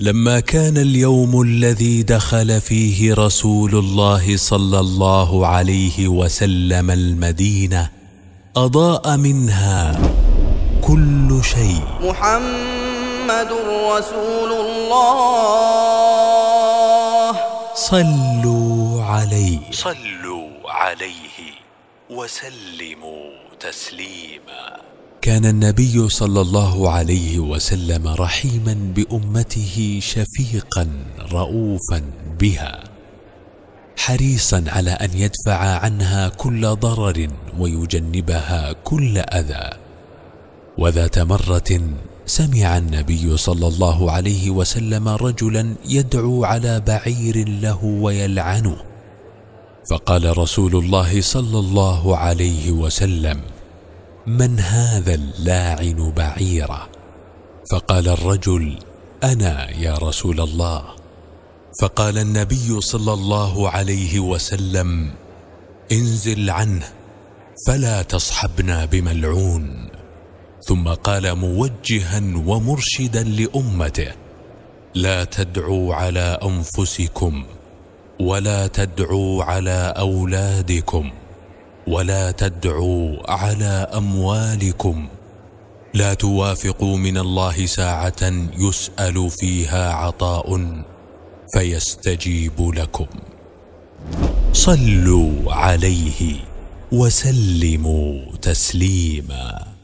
لما كان اليوم الذي دخل فيه رسول الله صلى الله عليه وسلم المدينة أضاء منها كل شيء محمد رسول الله صلوا عليه صلوا عليه وسلموا تسليما كان النبي صلى الله عليه وسلم رحيما بامته شفيقا رؤوفا بها حريصا على ان يدفع عنها كل ضرر ويجنبها كل اذى وذات مره سمع النبي صلى الله عليه وسلم رجلا يدعو على بعير له ويلعنه فقال رسول الله صلى الله عليه وسلم من هذا اللاعن بعيره فقال الرجل انا يا رسول الله فقال النبي صلى الله عليه وسلم انزل عنه فلا تصحبنا بملعون ثم قال موجها ومرشدا لامته لا تدعوا على انفسكم ولا تدعوا على اولادكم ولا تدعوا على أموالكم لا توافقوا من الله ساعة يسأل فيها عطاء فيستجيب لكم صلوا عليه وسلموا تسليماً